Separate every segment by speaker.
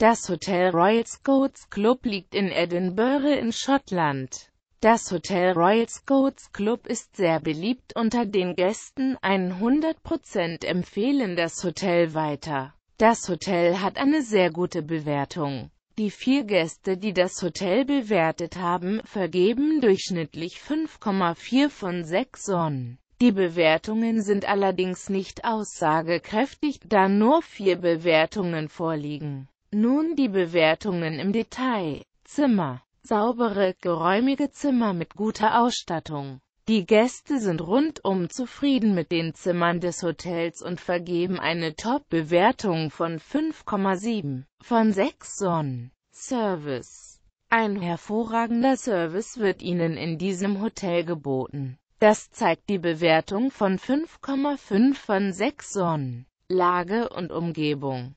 Speaker 1: Das Hotel Royal Scouts Club liegt in Edinburgh in Schottland. Das Hotel Royal Scouts Club ist sehr beliebt unter den Gästen, 100% empfehlen das Hotel weiter. Das Hotel hat eine sehr gute Bewertung. Die vier Gäste, die das Hotel bewertet haben, vergeben durchschnittlich 5,4 von 6 Sonnen. Die Bewertungen sind allerdings nicht aussagekräftig, da nur vier Bewertungen vorliegen. Nun die Bewertungen im Detail. Zimmer. Saubere, geräumige Zimmer mit guter Ausstattung. Die Gäste sind rundum zufrieden mit den Zimmern des Hotels und vergeben eine Top-Bewertung von 5,7 von 6 Sonnen. Service Ein hervorragender Service wird Ihnen in diesem Hotel geboten. Das zeigt die Bewertung von 5,5 von 6 Sonnen. Lage und Umgebung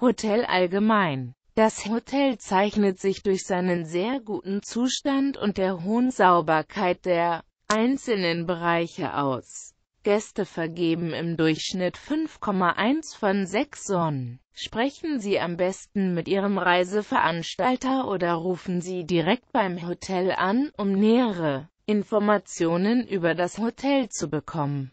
Speaker 1: Hotel allgemein. Das Hotel zeichnet sich durch seinen sehr guten Zustand und der hohen Sauberkeit der einzelnen Bereiche aus. Gäste vergeben im Durchschnitt 5,1 von 6 Sonnen. Sprechen Sie am besten mit Ihrem Reiseveranstalter oder rufen Sie direkt beim Hotel an, um nähere Informationen über das Hotel zu bekommen.